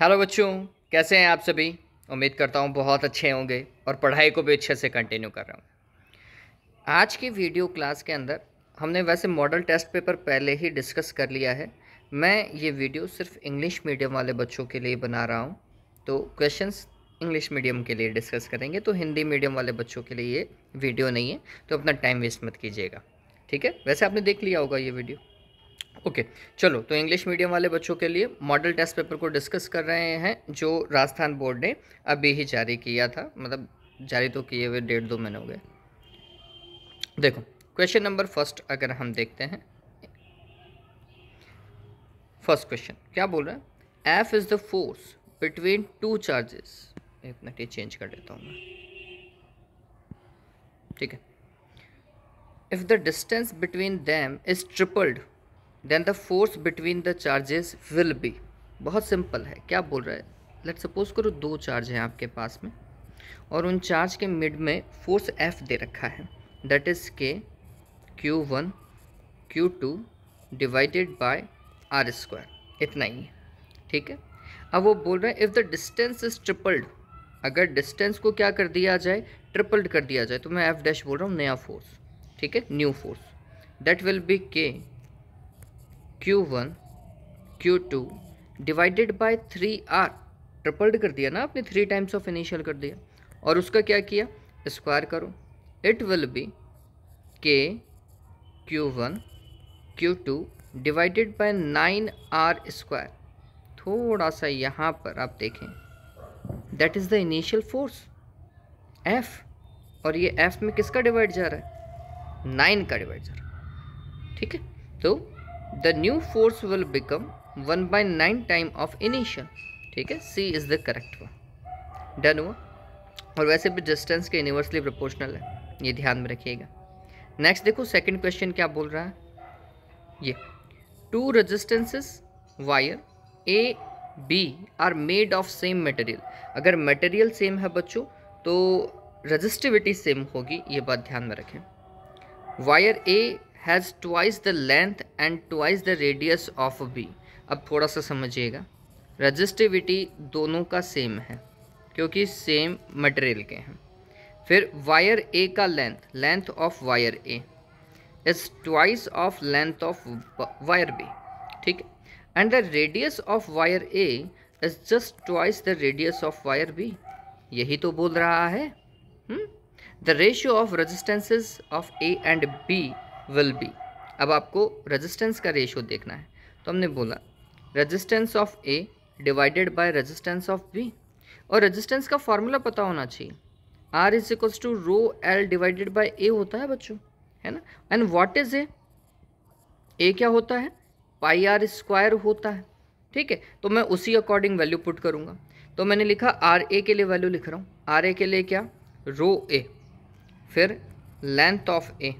Hello बच्चों कैसे हैं आप सभी उम्मीद करता हूँ बहुत अच्छे होंगे और पढ़ाई को भी अच्छे से कंटिन्यू कर रहा हूँ आज की वीडियो क्लास के अंदर हमने वैसे मॉडल टेस्ट पेपर पहले ही डिस्कस कर लिया है मैं ये वीडियो सिर्फ इंग्लिश मीडियम वाले बच्चों के लिए बना रहा हूँ तो क्वेश्चन इंग्लिश मीडियम के लिए डिस्कस करेंगे तो हिंदी मीडियम वाले बच्चों के लिए ये वीडियो नहीं है तो अपना टाइम वेस्ट मत कीजिएगा ठीक है वैसे आपने देख लिया होगा ये वीडियो ओके okay, चलो तो इंग्लिश मीडियम वाले बच्चों के लिए मॉडल टेस्ट पेपर को डिस्कस कर रहे हैं जो राजस्थान बोर्ड ने अभी ही जारी किया था मतलब जारी तो किए हुए डेढ़ दो महीने हो गए देखो क्वेश्चन नंबर फर्स्ट अगर हम देखते हैं फर्स्ट क्वेश्चन क्या बोल रहे हैं F is the force between two charges एक मिनट ये चेंज कर देता हूँ मैं ठीक है if the distance between them is tripled then the force between the charges will be बहुत सिंपल है क्या बोल रहा है लेट सपोज करो दो चार्ज हैं आपके पास में और उन चार्ज के मिड में फोर्स एफ दे रखा है that is K Q one Q two divided by R square इतना ही है ठीक है अब वो बोल रहे हैं if the distance is tripled अगर डिस्टेंस को क्या कर दिया जाए ट्रिपल्ड कर दिया जाए तो मैं एफ डैश बोल रहा हूँ नया फोर्स ठीक है new force that will be K Q one Q two divided by three R tripled कर दिया ना आपने थ्री टाइम्स ऑफ इनिशियल कर दिया और उसका क्या किया स्क्वायर करो it will be K Q one Q two divided by nine R square थोड़ा सा यहाँ पर आप देखें that is the initial force F और ये एफ़ में किसका डिवाइड जा रहा है नाइन का डिवाइड जा रहा है ठीक है तो the new force will become one by nine time of initial ठीक है C is the correct one done हुआ और वैसे भी डिस्टेंस के यूनिवर्सली प्रोपोर्शनल है ये ध्यान में रखिएगा नेक्स्ट देखो सेकेंड क्वेश्चन क्या बोल रहा है ये two resistances wire A B are made of same material अगर मटेरियल सेम है बच्चों तो रजिस्टिविटी सेम होगी ये बात ध्यान में रखें wire A has twice the length and twice the radius of B अब थोड़ा सा समझिएगा रजिस्टिविटी दोनों का सेम है क्योंकि सेम मटेरियल के हैं फिर वायर ए का length length of wire A is twice of length of wire B ठीक है and the radius of wire A is just twice the radius of wire B यही तो बोल रहा है the ratio of resistances of A and B will be अब आपको resistance का रेशो देखना है तो हमने बोला resistance of A divided by resistance of B और रेजिस्टेंस का फॉर्मूला पता होना चाहिए R is equals to rho L divided by A होता है बच्चों है ना and what is A A क्या होता है पाई आर स्क्वायर होता है ठीक है तो मैं उसी अकॉर्डिंग वैल्यू पुट करूँगा तो मैंने लिखा आर ए के लिए वैल्यू लिख रहा हूँ आर ए के लिए क्या रो ए फिर length of A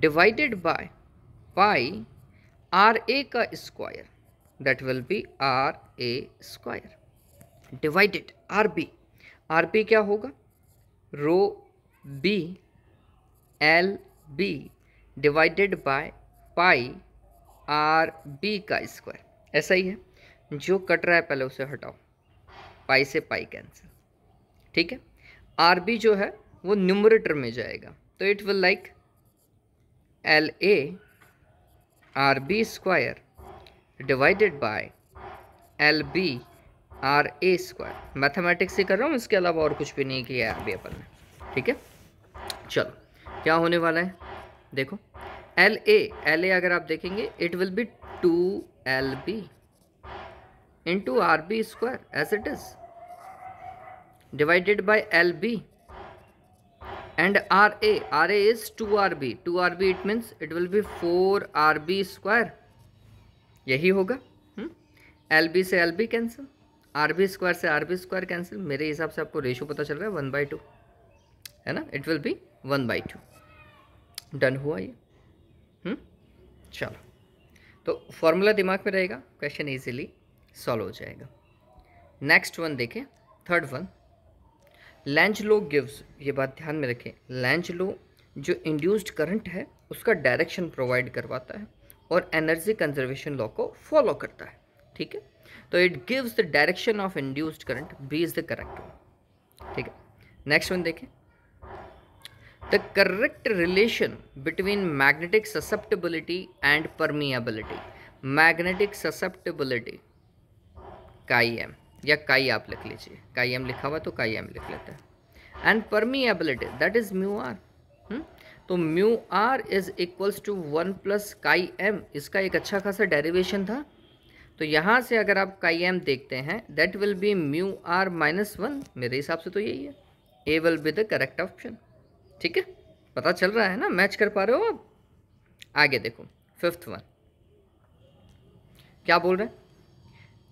divided by pi R A का square that will be R A square divided R B R B क्या होगा rho B L B divided by pi R B का square ऐसा ही है जो cut रहा है पहले उसे हटाओ पाई से पाई कैंसिल ठीक है आर बी जो है वो न्यूमरेटर में जाएगा तो it will like L A R B square divided by L B R A square mathematics ही कर रहा हूँ इसके अलावा और कुछ भी नहीं किया है अभी अपन ने ठीक है चलो क्या होने वाला है देखो एल ए एल ए अगर आप देखेंगे it will be two L B into R B square as it is divided by L B and R R R A A is two B two R B it means it will be four R B square यही होगा L hmm. B से L B cancel R B square से R B square cancel मेरे हिसाब से आपको ratio पता चल रहा है वन बाई टू है ना it will be one by two done हुआ ये हम्म। चलो तो फॉर्मूला दिमाग में रहेगा क्वेश्चन इजीली सॉल्व हो जाएगा नेक्स्ट वन देखें third one Lenz law gives ये बात ध्यान में रखें लैंच लो जो इंड्यूस्ड करंट है उसका डायरेक्शन प्रोवाइड करवाता है और एनर्जी कंजर्वेशन लॉ को फॉलो करता है ठीक है तो it gives the direction of induced current B is the correct one ठीक है नेक्स्ट वन देखें the correct relation between magnetic susceptibility and permeability magnetic susceptibility का ही है या काई आप लिख लीजिए काई एम लिखा हुआ तो काई एम लिख लेते हैं and permeability that is mu R तो mu R is equals to one plus chi M इसका एक अच्छा खासा डेरिवेशन था तो यहाँ से अगर आप काई एम देखते हैं that will be mu R minus one मेरे हिसाब से तो यही है A will be the correct option ठीक है पता चल रहा है ना मैच कर पा रहे हो आप आगे देखो फिफ्थ वन क्या बोल रहे हैं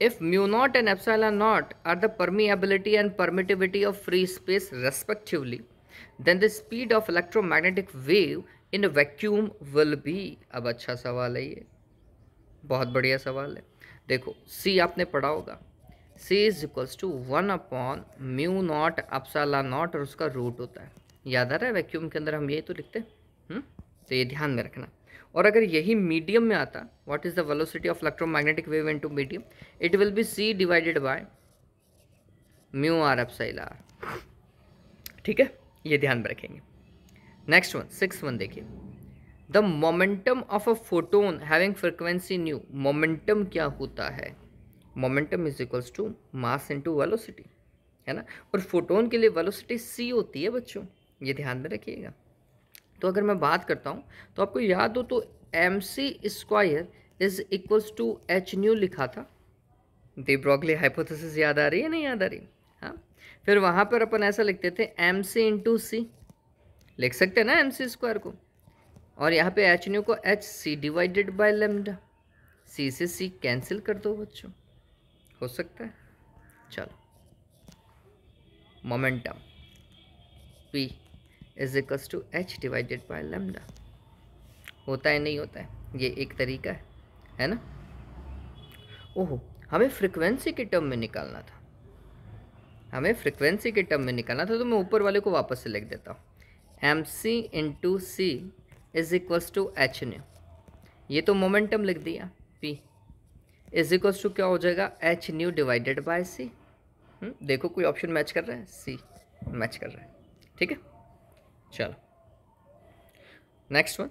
if mu naught and epsilon naught are the permeability and permittivity of free space respectively then the speed of electromagnetic wave in a vacuum will be अब अच्छा सवाल है ये बहुत बढ़िया सवाल है देखो c आपने पढ़ा होगा c is equals to one upon mu nought epsilon nought और उसका रूट होता है याद आ रहा है वैक्यूम के अंदर हम यही तो लिखते हैं तो ये ध्यान में रखना और अगर यही मीडियम में आता what is the velocity of electromagnetic wave into medium it will be C divided by mu R epsilon R ठीक है ये ध्यान में रखेंगे नेक्स्ट वन सिक्स वन देखिए the momentum of a photon having frequency nu momentum क्या होता है momentum is equals to mass to velocity है ना और फोटोन के लिए वेलोसिटी सी होती है बच्चों ये ध्यान में रखिएगा तो अगर मैं बात करता हूँ तो आपको याद हो तो M C square is equals to H nu लिखा था ब्रॉगली हाइपोथेसिस याद आ रही है नहीं याद आ रही हाँ फिर वहाँ पर अपन ऐसा लिखते थे एम सी इंटू सी लिख सकते हैं ना एम सी स्क्वायर को और यहाँ पे एच न्यू को H C divided by lambda C से सी कैंसिल कर दो बच्चों हो सकता है चलो momentum P is equals to H divided by lambda होता है नहीं होता है ये एक तरीका है है ना ओहो हमें फ्रिक्वेंसी के टर्म में निकालना था हमें फ्रिक्वेंसी के टर्म में निकालना था तो मैं ऊपर वाले को वापस से लिख देता हूँ M C into C is equals to H nu ये तो मोमेंटम लिख दिया पी इज इक्वल्स टू क्या हो जाएगा H nu divided by C देखो कोई ऑप्शन मैच कर रहा है सी मैच कर रहा है ठीक है चलो next one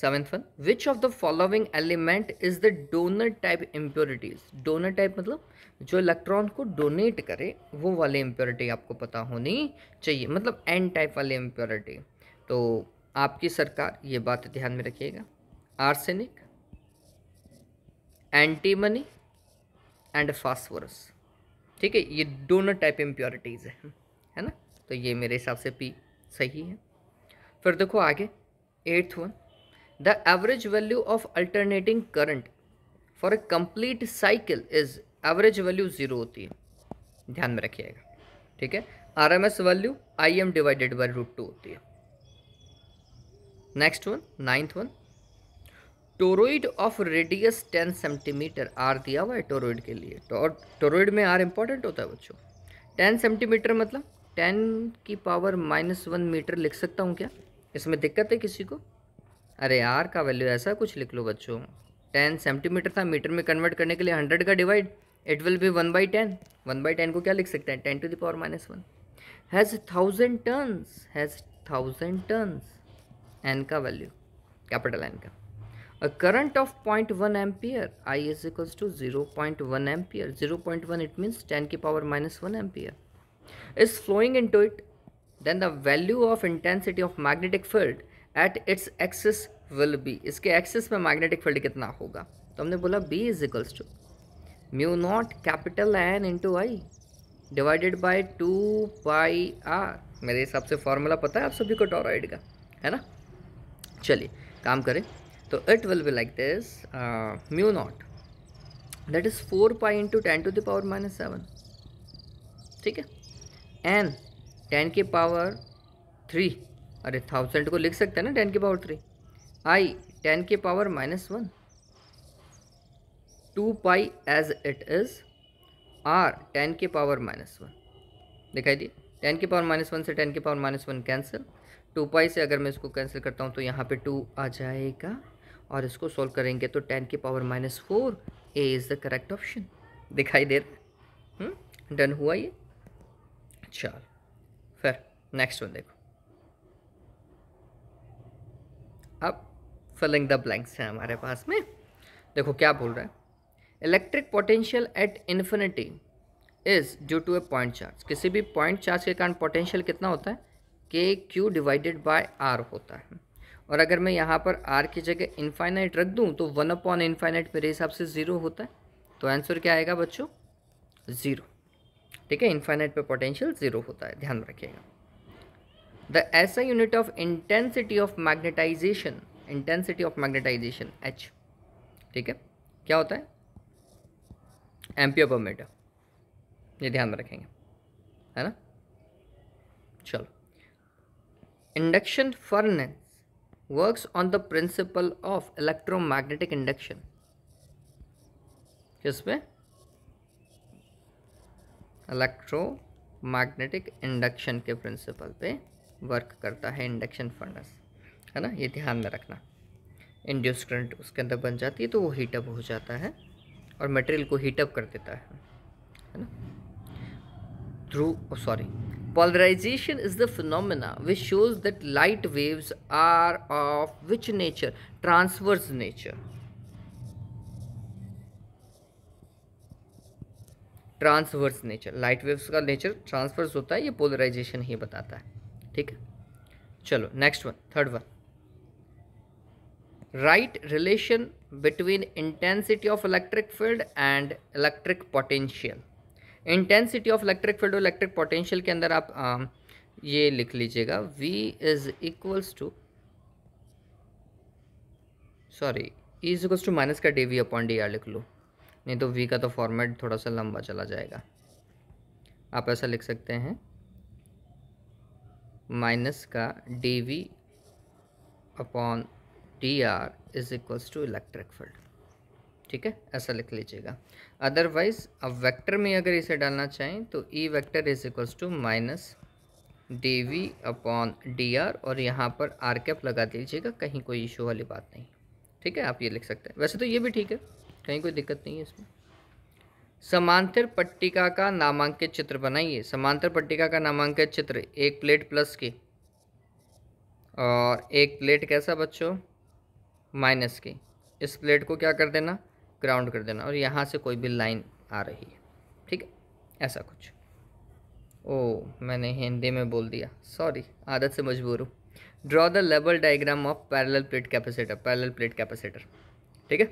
seventh one which of the following element is the donor type impurities donor type मतलब जो इलेक्ट्रॉन को डोनेट करे वो वाले इम्प्योरिटी आपको पता होनी चाहिए मतलब एन टाइप वाले इम्प्योरिटी तो आपकी सरकार ये बात ध्यान में रखिएगा आर्सेनिक एंटीमनी एंड फास्फोरस ठीक है ये डोनर टाइप इम्प्योरिटीज़ है है ना तो ये मेरे हिसाब से पी सही है फिर देखो आगे eighth one the average value of alternating current for a complete cycle is average value zero होती है ध्यान में रखिएगा ठीक है R M S value I M divided by root two होती है next one ninth one toroid of radius ten centimetre R दिया हुआ है टोरोइड के लिए टोरोइड तो में आर इंपॉर्टेंट होता है बच्चों टेन सेंटीमीटर मतलब टेन की पावर माइनस वन मीटर लिख सकता हूँ क्या इसमें दिक्कत है किसी को अरे आर का वैल्यू ऐसा कुछ लिख लो बच्चों टेन सेंटीमीटर था मीटर में कन्वर्ट करने के लिए हंड्रेड का divide it will be one by ten one by ten को क्या लिख सकते हैं ten to the power minus one has thousand turns has thousand turns N का वैल्यू कैपिटल एन का a current of point one ampere I is equals to zero point one ampere zero point one it means ten की power minus one ampere is flowing into it, then the value of intensity of magnetic field at its axis will be इसके axis में magnetic field कितना होगा तो हमने बोला B is equals to mu not capital N into I divided by 2 pi R मेरे हिसाब से फॉर्मूला पता है आप सभी को टॉराइड का है ना चलिए काम करें तो will be like this uh, mu nought that is four pi into ten to the power minus seven ठीक है एन टेन के पावर थ्री अरे थाउजेंड को लिख सकते हैं ना टेन के पावर थ्री आई टेन के power minus one two pi as it is R ten के पावर माइनस वन दिखाई दिए टेन के पावर माइनस वन से टेन के power minus one cancel two pi से अगर मैं इसको कैंसिल करता हूँ तो यहाँ पे टू आ जाएगा और इसको सॉल्व करेंगे तो टेन के power minus four A is the correct option दिखाई दे रहा है डन हम्म, हुआ ये चल फिर नेक्स्ट वन देखो अब फिलिंग द ब्लैंक्स हैं हमारे पास में देखो क्या बोल रहा है electric potential at infinity is due to a point charge किसी भी पॉइंट चार्ज के कारण पोटेंशियल कितना होता है के क्यू डिवाइडेड बाय आर होता है और अगर मैं यहाँ पर आर की जगह इन्फाइनाइट रख दूँ तो वन अपॉन इन्फाइनाइट मेरे हिसाब से ज़ीरो होता है तो आंसर क्या आएगा बच्चों ज़ीरो ठीक है इन्फाइनाइट पे पोटेंशियल ज़ीरो होता है ध्यान रखिएगा the SI unit of intensity of magnetization intensity of magnetization H ठीक है क्या होता है एम्पियो पर मीटर ये ध्यान रखेंगे है ना चलो induction furnace works on the principle of electromagnetic induction किस पे इलेक्ट्रोमैग्नेटिक इंडक्शन के प्रिंसिपल पे वर्क करता है इंडक्शन फर्नेस है ना ये ध्यान में रखना इंड्यूस करंट उसके अंदर बन जाती है तो वो हीटअप हो जाता है और मटेरियल को हीटअप कर देता है है ना through sorry polarization is the phenomena which shows that light waves are of which nature transverse nature transverse nature light waves का नेचर ट्रांसवर्स होता है ये पोलराइजेशन ही बताता है ठीक है चलो next one third one write relation between intensity of electric field and electric potential intensity of electric field और इलेक्ट्रिक पोटेंशियल के अंदर आप आ, um, ये लिख लीजिएगा V is equals to sorry E is equals to minus का D V upon D R लिख लो नहीं तो वी का तो फॉर्मेट थोड़ा सा लंबा चला जाएगा आप ऐसा लिख सकते हैं माइनस का D V upon D R is equals to electric field ठीक है ऐसा लिख लीजिएगा अदरवाइज अब वेक्टर में अगर इसे डालना चाहें तो E vector is equals to minus D V upon D R और यहाँ पर आर कैप लगा दीजिएगा कहीं कोई इशू वाली बात नहीं ठीक है आप ये लिख सकते हैं वैसे तो ये भी ठीक है कहीं कोई दिक्कत नहीं है इसमें समांतर पट्टिका का नामांकित चित्र बनाइए समांतर पट्टिका का नामांकित चित्र एक प्लेट प्लस की और एक प्लेट कैसा बच्चों माइनस के इस प्लेट को क्या कर देना ग्राउंड कर देना और यहाँ से कोई भी लाइन आ रही है ठीक है ऐसा कुछ ओ मैंने हिंदी में बोल दिया सॉरी आदत से मजबूर हूँ draw the level diagram of parallel plate capacitor parallel plate capacitor ठीक है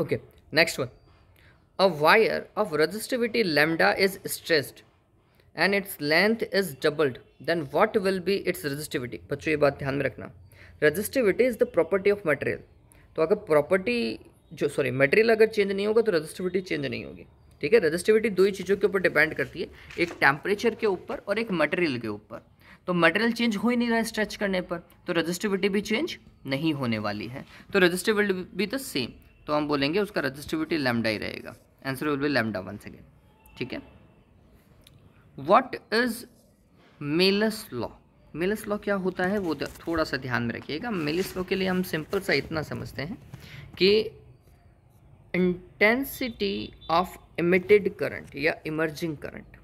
okay next one a wire of resistivity lambda is stressed and its length is doubled then what will be its resistivity बच्चों ये बात ध्यान में रखना resistivity is the property of material तो अगर प्रॉपर्टी जो सॉरी मटेरियल अगर चेंज नहीं होगा तो रजिस्टिविटी चेंज नहीं होगी ठीक है रजिस्टिविटी दो ही चीज़ों के ऊपर डिपेंड करती है एक टेम्परेचर के ऊपर और एक मटेरियल के ऊपर तो मटेरियल चेंज हो ही नहीं रहा है स्ट्रेच करने पर तो रजिस्टिविटी भी चेंज नहीं होने वाली है तो रजिस्टिविटी भी तो सेम तो हम बोलेंगे उसका रजिस्टिविटी लेमडा ही रहेगा answer will be lambda one second ठीक है what is Malus law Malus law क्या होता है वो थोड़ा सा ध्यान में रखिएगा मेलस लॉ के लिए हम सिंपल सा इतना समझते हैं कि इंटेंसिटी ऑफ इमिटेड करंट या इमर्जिंग करंट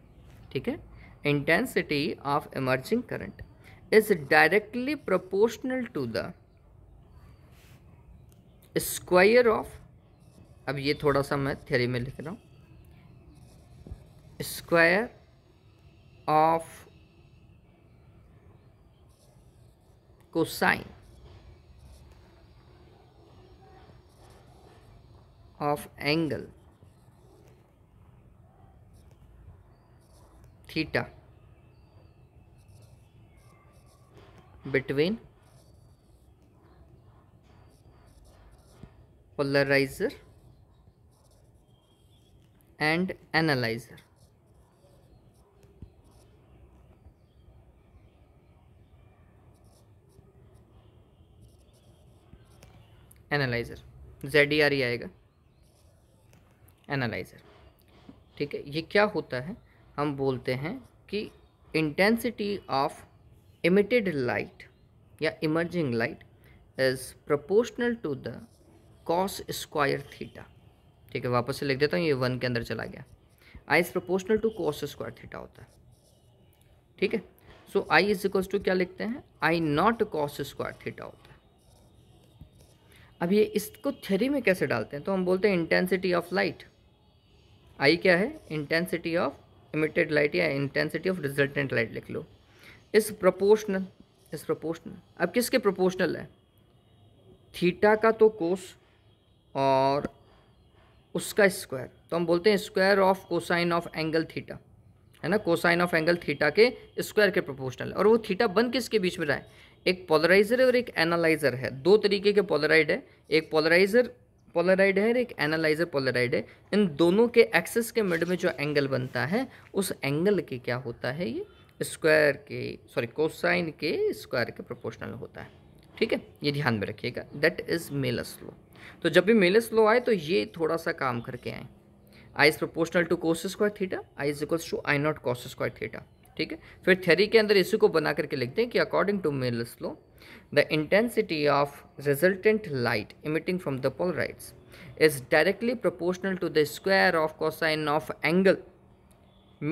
ठीक है intensity of emerging current is directly proportional to the square of अब ये थोड़ा सा मैं थ्योरी में लिख रहा हूँ square of cosine of angle theta between polarizer and analyzer analyser Z E R E आएगा एनालाइज़र ठीक है ये क्या होता है हम बोलते हैं कि इंटेंसिटी ऑफ इमिटेड लाइट या emerging light is proportional to the cos square theta ठीक है वापस से लिख देता हूँ ये वन के अंदर चला गया I is proportional to cos square theta होता है ठीक है so I is equal to क्या लिखते हैं I not cos square theta होता है अब ये इसको थ्योरी में कैसे डालते हैं तो हम बोलते हैं इंटेंसिटी ऑफ लाइट आई क्या है इंटेंसिटी ऑफ इमिटेड लाइट या इंटेंसिटी ऑफ रिजल्टेंट लाइट लिख लो इस प्रोपोर्शनल इस प्रोपोर्शनल अब किसके प्रोपोर्शनल है थीटा का तो कोस और उसका स्क्वायर तो हम बोलते हैं square of cosine of angle theta है ना कोसाइन ऑफ एंगल थीटा के स्क्वायर के प्रोपोर्शनल और वो थीटा बन किसके बीच में रहा है एक पोलराइजर और एक एनालाइजर है दो तरीके के पोलराइड है एक पोलराइजर पोलराइड है और एक एनालाइजर पोलराइड है इन दोनों के एक्सेस के मिड में जो एंगल बनता है उस एंगल के क्या होता है ये स्क्वायर के सॉरी कोसाइन के स्क्वायर के प्रोपोर्शनल होता है ठीक है ये ध्यान में रखिएगा दैट इज़ मेलस लॉ तो जब भी मेले स्लो आए तो ये थोड़ा सा काम करके आए I is proportional to cos square theta I is equals to I not cos square theta ठीक है फिर थ्योरी के अंदर इसी को बना करके लिखते हैं कि according to Malus law the intensity of resultant light emitting from the polarisers is directly proportional to the square of cosine of angle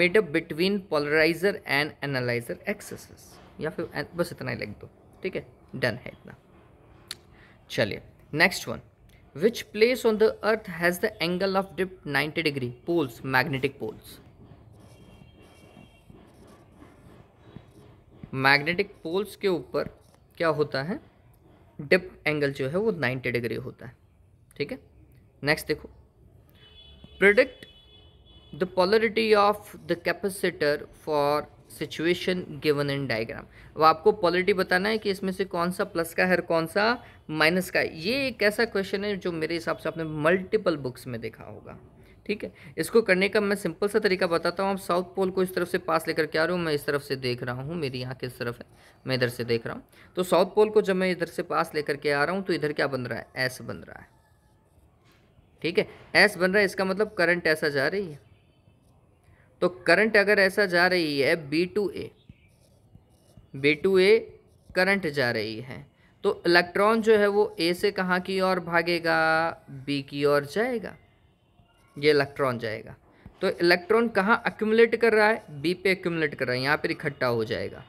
made up between polariser and analyser axes या फिर बस इतना ही लिख दो ठीक है डन है इतना चलिए next one which place on the earth has the angle of dip 90 degree poles magnetic poles magnetic poles के ऊपर क्या होता है डिप एंगल जो है वो 90 डिग्री होता है ठीक है नेक्स्ट देखो predict the polarity of the capacitor for situation given in diagram अब आपको पॉलिटी बताना है कि इसमें से कौन सा प्लस का है और कौन सा माइनस का है ये एक ऐसा क्वेश्चन है जो मेरे हिसाब से आपने मल्टीपल बुक्स में देखा होगा ठीक है इसको करने का मैं सिंपल सा तरीका बताता हूँ आप साउथ पोल को इस तरफ से पास लेकर के आ रहे हो मैं इस तरफ से देख रहा हूँ मेरी आँख इस तरफ है मैं इधर से देख रहा हूँ तो साउथ पोल को जब मैं इधर से पास लेकर के आ रहा हूँ तो इधर क्या बन रहा है एस बन रहा है ठीक है एस बन रहा है इसका मतलब करंट ऐसा जा रही है तो करंट अगर ऐसा जा रही है B to A B to A current जा रही है तो इलेक्ट्रॉन जो है वो ए से कहाँ की ओर भागेगा बी की ओर जाएगा ये इलेक्ट्रॉन जाएगा तो इलेक्ट्रॉन कहाँ अक्यूमुलेट कर रहा है बी पे एक्यूमुलेट कर रहा है यहाँ पर इकट्ठा हो जाएगा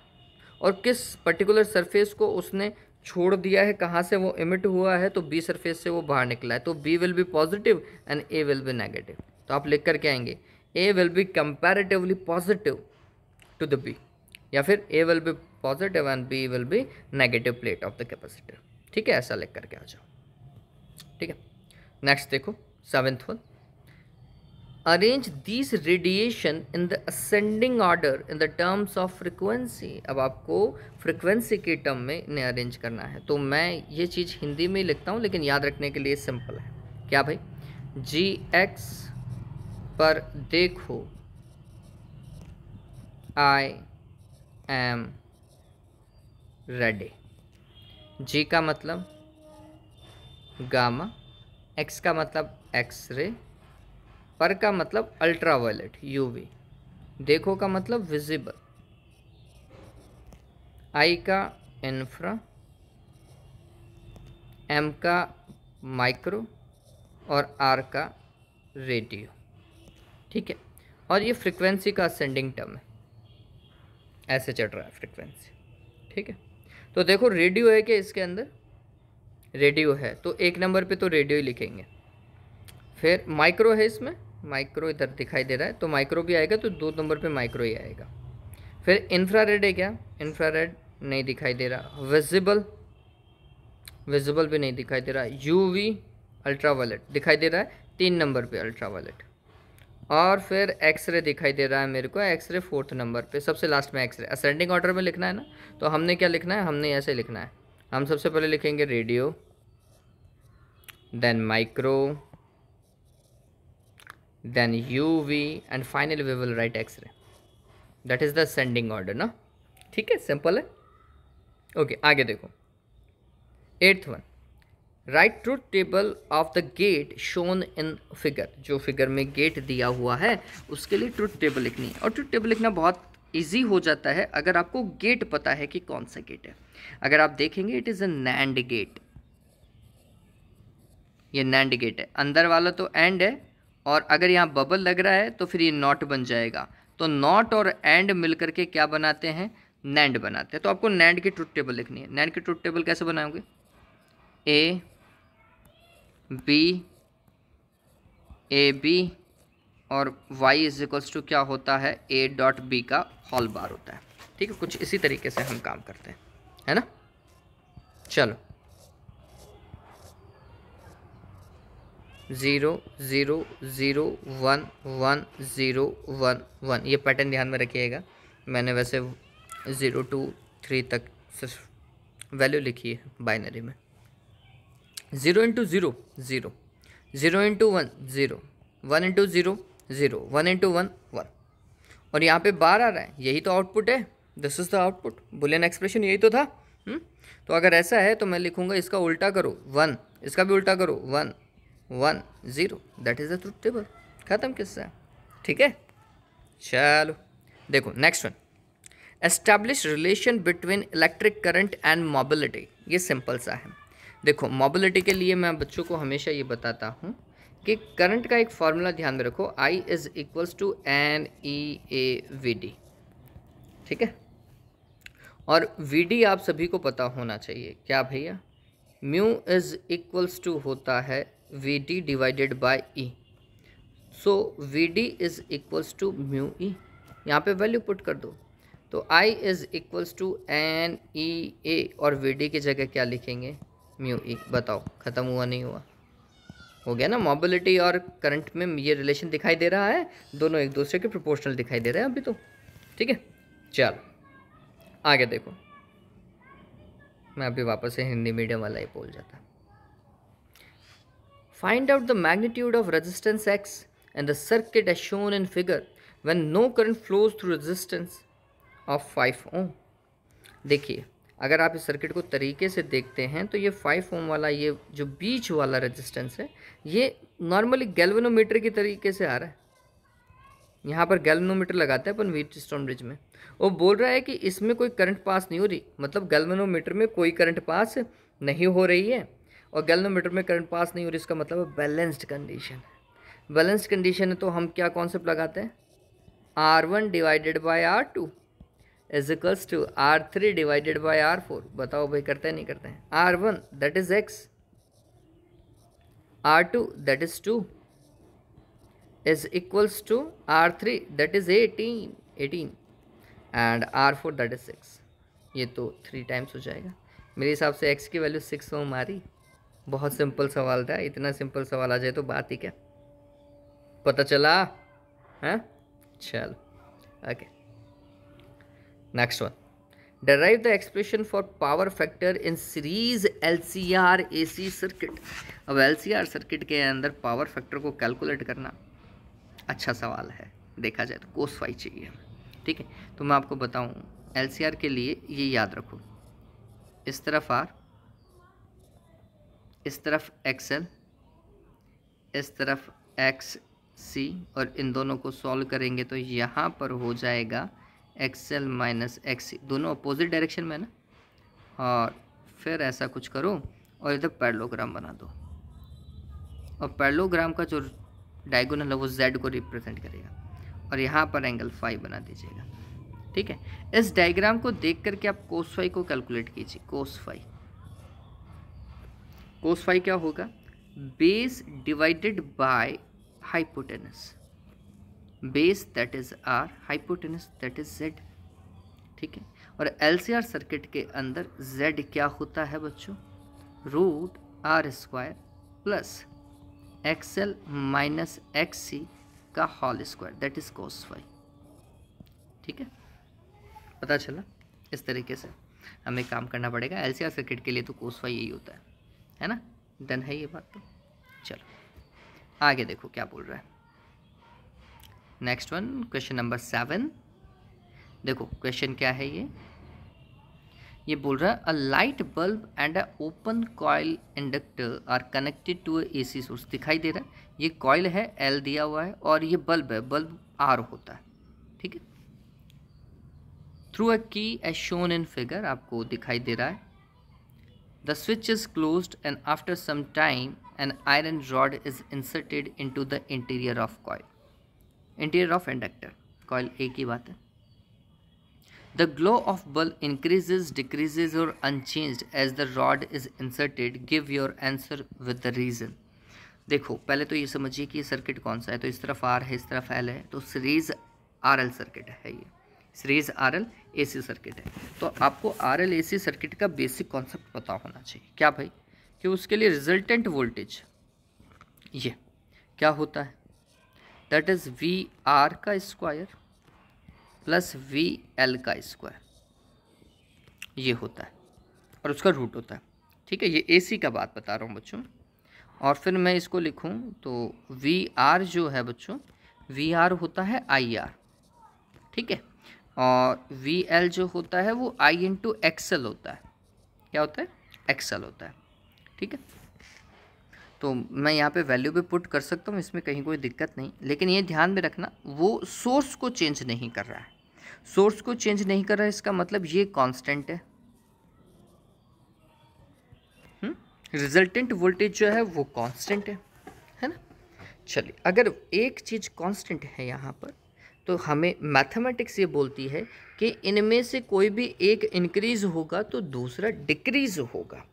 और किस पर्टिकुलर सरफेस को उसने छोड़ दिया है कहाँ से वो इमिट हुआ है तो बी सरफेस से वो बाहर निकला है तो B will be positive and A will be negative तो आप लिख करके आएंगे A will be comparatively positive to the B या फिर A will be positive and B will be negative plate of the capacitor ठीक है ऐसा लिख करके आ जाओ ठीक है नेक्स्ट देखो seventh one arrange this radiation in the ascending order in the terms of frequency अब आपको फ्रिक्वेंसी के टर्म में इन्हें अरेंज करना है तो मैं ये चीज़ हिंदी में ही लिखता हूँ लेकिन याद रखने के लिए सिंपल है क्या भाई जी एक्स पर देखो आई एम रेडी जी का मतलब गामा एक्स का मतलब एक्स रे पर का मतलब अल्ट्रावायलेट यूवी देखो का मतलब विजिबल आई का इन्फ्रा एम का माइक्रो और आर का रेडियो ठीक है और ये फ्रिक्वेंसी का असेंडिंग टर्म है ऐसे चढ़ रहा है फ्रिक्वेंसी ठीक है तो देखो रेडियो है क्या इसके अंदर रेडियो है तो एक नंबर पे तो रेडियो ही लिखेंगे फिर माइक्रो है इसमें माइक्रो इधर दिखाई दे रहा है तो माइक्रो भी आएगा तो दो नंबर पे माइक्रो ही आएगा फिर इंफ्रारेड है क्या इंफ्रारेड नहीं दिखाई दे रहा विजिबल विजिबल भी नहीं दिखाई दे रहा यू वी दिखाई दे रहा है तीन नंबर पर अल्ट्रा और फिर एक्सरे दिखाई दे रहा है मेरे को एक्सरे फोर्थ नंबर पे सबसे लास्ट में एक्सरे असेंडिंग ऑर्डर में लिखना है ना तो हमने क्या लिखना है हमने ऐसे लिखना है हम सबसे पहले लिखेंगे radio then micro then U V and final we will write X-ray that is the ascending order ना ठीक है सिंपल है ओके okay, आगे देखो eighth one write truth table of the gate shown in figure जो figure में gate दिया हुआ है उसके लिए ट्रूथ टेबल लिखनी है और ट्रूथ टेबल लिखना बहुत ईजी हो जाता है अगर आपको गेट पता है कि कौन सा गेट है अगर आप देखेंगे it is a NAND gate ये नैंड गेट है अंदर वाला तो एंड है और अगर यहाँ बबल लग रहा है तो फिर ये नॉट बन जाएगा तो नॉट और एंड मिल करके क्या बनाते हैं नैंड बनाते हैं तो आपको नैंड की ट्रुथ टेबल लिखनी है नैंड की ट्रूथ टेबल कैसे बनाओगे ए बी ए बी और वाई इज इक्वल्स टू क्या होता है ए डॉट बी का हॉल बार होता है ठीक है कुछ इसी तरीके से हम काम करते हैं है ना चलो zero zero zero one one zero one one ये पैटर्न ध्यान में रखिएगा मैंने वैसे ज़ीरो टू थ्री तक सिर्फ वैल्यू लिखी है बाइनरी में zero into zero zero zero into one zero one into zero zero one into one one और यहाँ पे बार आ रहा है यही तो आउटपुट है this is the output Boolean expression यही तो था हुँ? हम्म? तो अगर ऐसा है तो मैं लिखूँगा इसका उल्टा करो वन इसका भी उल्टा करो one one zero that is the table ख़त्म किस्सा है ठीक है चलो देखो next one establish relation between electric current and mobility ये सिंपल सा है देखो मोबिलिटी के लिए मैं बच्चों को हमेशा ये बताता हूँ कि करंट का एक फार्मूला ध्यान में रखो I is equals to N E A V D ठीक है और वी डी आप सभी को पता होना चाहिए क्या भैया म्यू इज इक्वल्स टू होता है V D divided by E so V D is equals to mu E यहाँ पे वैल्यू पुट कर दो तो I is equals to N E A और वी डी की जगह क्या लिखेंगे म्यू ई बताओ ख़त्म हुआ नहीं हुआ हो गया ना मोबिलिटी और करंट में ये रिलेशन दिखाई दे रहा है दोनों एक दूसरे के प्रोपोर्शनल दिखाई दे रहे हैं अभी तो ठीक है चल आगे देखो मैं अभी वापस से हिंदी मीडियम वाला ही बोल जाता find out the magnitude of resistance X and the circuit as shown in figure when no current flows through resistance of five ohm देखिए अगर आप इस सर्किट को तरीके से देखते हैं तो ये फाइव ओम वाला ये जो बीच वाला रेजिस्टेंस है ये नॉर्मली गैल्वेनोमीटर की तरीके से आ रहा है यहाँ पर गैल्वेनोमीटर लगाते हैं अपन वीट स्टोन ब्रिज में वो बोल रहा है कि इसमें कोई करंट पास नहीं हो रही मतलब गैल्वेनोमीटर में कोई करंट पास नहीं हो रही है और गैल्वेनोमीटर में करंट पास नहीं हो रही इसका मतलब बैलेंस्ड कंडीशन है बैलेंस्ड कंडीशन है तो हम क्या कॉन्सेप्ट लगाते हैं R one divided by R two is equals to R three divided by R four बताओ भाई करते हैं नहीं करते हैं R one that is X R two that is two is equals to R three that is eighteen eighteen and R four that is six ये तो three times हो जाएगा मेरे हिसाब से एक्स की वैल्यू सिक्स हो मारी बहुत सिंपल सवाल था इतना सिंपल सवाल आ जाए तो बात ही क्या पता चला है हाँ? चल okay next one derive the expression for power factor in series L C R A C circuit अब एल सी आर सर्किट के अंदर पावर फैक्टर को कैलकुलेट करना अच्छा सवाल है देखा जाए तो कोस फाइव चाहिए ठीक है तो मैं आपको बताऊँ एल सी आर के लिए ये याद रखो इस तरफ आर इस तरफ एक्सएल इस तरफ एक्स सी और इन दोनों को सॉल्व करेंगे तो यहाँ पर हो जाएगा एक्स एल माइनस एक्स दोनों अपोजिट डायरेक्शन में है ना और फिर ऐसा कुछ करो और इधर पैरलोग्राम बना दो और पैरलोग्राम का जो डायगोनल है वो जेड को रिप्रेजेंट करेगा और यहाँ पर एंगल फाइव बना दीजिएगा ठीक है इस डायग्राम को देख करके आप कोस फाइव को कैलकुलेट कीजिए कोस फाइव कोस फाइव क्या होगा base divided by hypotenuse base that is R hypotenuse that is Z ठीक है और एलसीआर सर्किट के अंदर जेड क्या होता है बच्चों root R square plus X L minus X C का whole square that is cos Y ठीक है पता चला इस तरीके से हमें काम करना पड़ेगा एलसीआर सर्किट के लिए तो कोस वाई यही होता है है ना डन है ये बात तो चलो आगे देखो क्या बोल रहा है next one question number seven देखो क्वेश्चन क्या है ये ये बोल रहा है a light bulb and a open coil inductor are connected to A C source दिखाई दे रहा है ये कॉयल है एल दिया हुआ है और ये बल्ब है बल्ब आर होता है ठीक है थ्रू अ की एज शोन इन फिगर आपको दिखाई दे रहा है the switch is close and after some time an iron rod is inserted into the interior of coil interior of inductor coil ए की बात है the glow of bulb increases decreases और unchanged as the rod is inserted give your answer with the reason देखो पहले तो ये समझिए कि ये सर्किट कौन सा है तो इस तरफ आर है इस तरफ एल है तो सीरीज आर एल सर्किट है ये series R L A C circuit है तो आपको R L A C circuit का बेसिक कॉन्सेप्ट पता होना चाहिए क्या भाई कि उसके लिए रिजल्टेंट वोल्टेज ये क्या होता है दैट इज़ वी आर का स्क्वायर प्लस वी एल का स्क्वायर ये होता है और उसका रूट होता है ठीक है ये ए सी का बात बता रहा हूँ बच्चों और फिर मैं इसको लिखूँ तो वी आर जो है बच्चों वी आर होता है आई आर ठीक है और वी एल जो होता है वो आई इंटू एक्सल होता है क्या होता है एक्सल होता है ठीक है तो मैं यहाँ पे वैल्यू भी पुट कर सकता हूँ इसमें कहीं कोई दिक्कत नहीं लेकिन ये ध्यान में रखना वो सोर्स को चेंज नहीं कर रहा है सोर्स को चेंज नहीं कर रहा है इसका मतलब ये कांस्टेंट है रिजल्टेंट हम्म? वोल्टेज जो है वो कांस्टेंट है है ना चलिए अगर एक चीज़ कांस्टेंट है यहाँ पर तो हमें मैथमेटिक्स ये बोलती है कि इनमें से कोई भी एक इंक्रीज होगा तो दूसरा डिक्रीज होगा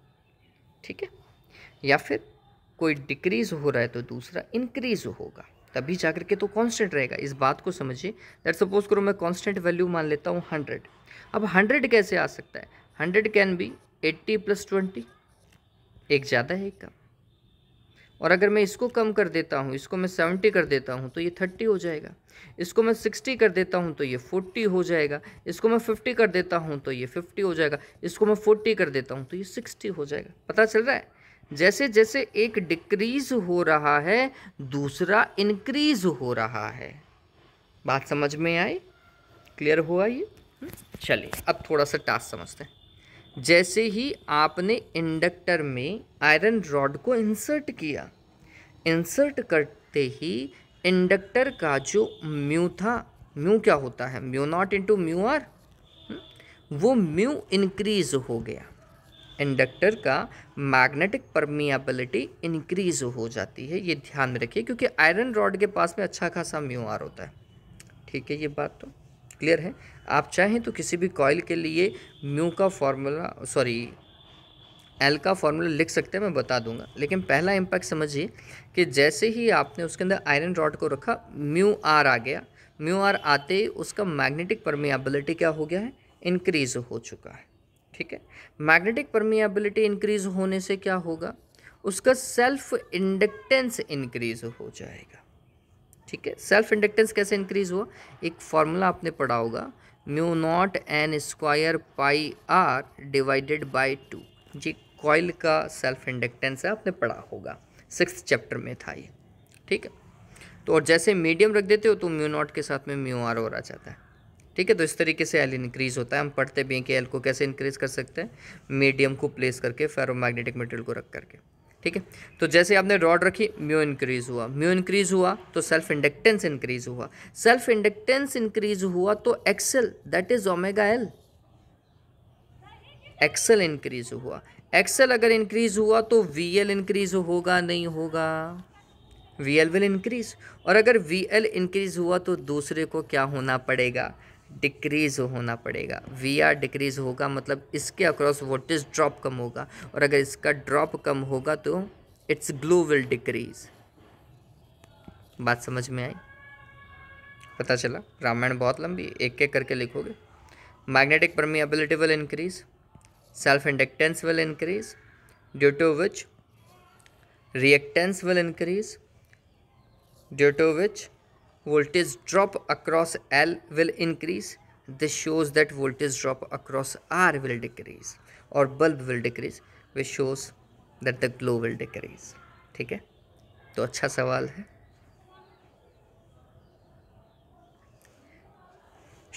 ठीक है या फिर कोई डिक्रीज़ हो रहा है तो दूसरा इंक्रीज़ होगा तभी जा करके तो कांस्टेंट रहेगा इस बात को समझिए दैट सपोज करो मैं कांस्टेंट वैल्यू मान लेता हूँ हंड्रेड अब हंड्रेड कैसे आ सकता है hundred can be eighty plus twenty एक ज़्यादा है एक कम और अगर मैं इसको कम कर देता हूँ इसको मैं सेवेंटी कर देता हूँ तो ये थर्टी हो जाएगा इसको मैं सिक्सटी कर देता हूँ तो ये फोर्टी हो जाएगा इसको मैं फिफ्टी कर देता हूँ तो ये फिफ्टी हो जाएगा इसको मैं फोर्टी कर देता हूँ तो ये सिक्सटी हो जाएगा पता चल रहा है जैसे जैसे एक डिक्रीज हो रहा है दूसरा इंक्रीज हो रहा है बात समझ में आई क्लियर हुआ ये चलिए अब थोड़ा सा टास्क समझते हैं जैसे ही आपने इंडक्टर में आयरन रॉड को इंसर्ट किया इंसर्ट करते ही इंडक्टर का जो म्यू था म्यू क्या होता है mu not into mu R वो म्यू इंक्रीज हो गया इंडक्टर का मैग्नेटिक परमियाबिलिटी इंक्रीज हो जाती है ये ध्यान में रखिए क्योंकि आयरन रॉड के पास में अच्छा खासा म्यू आर होता है ठीक है ये बात तो क्लियर है आप चाहें तो किसी भी कॉयल के लिए म्यू का फॉर्मूला सॉरी एल का फॉर्मूला लिख सकते हैं मैं बता दूंगा लेकिन पहला इम्पैक्ट समझिए कि जैसे ही आपने उसके अंदर आयरन रॉड को रखा म्यू आर आ गया म्यू आर आते ही उसका मैग्नेटिक परमियाबिलिटी क्या हो गया है इंक्रीज हो चुका है ठीक है मैग्नेटिक परमियाबिलिटी इंक्रीज होने से क्या होगा उसका सेल्फ इंडक्टेंस इंक्रीज हो जाएगा ठीक है सेल्फ इंडक्टेंस कैसे इंक्रीज हुआ एक फार्मूला आपने पढ़ा होगा mu not N square pi R divided by two जी कॉयल का सेल्फ इंडक्टेंस है आपने पढ़ा होगा सिक्स चैप्टर में था ये ठीक है तो और जैसे मीडियम रख देते हो तो म्यू नॉट के साथ में म्यू आर और आ जाता है ठीक है तो इस तरीके से एल इंक्रीज़ होता है हम पढ़ते भी हैं कि एल को कैसे इंक्रीज़ कर सकते हैं मीडियम को प्लेस करके फेरोमैग्नेटिक मटेरियल को रख करके ठीक है तो जैसे आपने रॉड रखी म्यू इंक्रीज़ हुआ म्यू इंक्रीज़ हुआ तो सेल्फ इंडक्टेंस इंक्रीज़ हुआ सेल्फ इंडक्टेंस इंक्रीज़ हुआ तो X L that is omega L X L increase हुआ एक्सेल अगर इंक्रीज़ हुआ तो वी एल इंक्रीज़ होगा नहीं होगा वी एल विल इंक्रीज़ और अगर वी एल इंक्रीज़ हुआ तो दूसरे को क्या होना पड़ेगा डिक्रीज़ होना पड़ेगा वी आर डिक्रीज़ होगा मतलब इसके अक्रॉस वोल्टेज ड्रॉप कम होगा और अगर इसका ड्रॉप कम होगा तो इट्स ग्लो विल डिक्रीज़ बात समझ में आई पता चला रामायण बहुत लंबी एक एक करके लिखोगे magnetic permeability will increase self inductance will increase due to which reactance will increase due to which voltage drop across L will increase. This shows that voltage drop across R will decrease or bulb will decrease which shows that the glow will decrease. ठीक है तो अच्छा सवाल है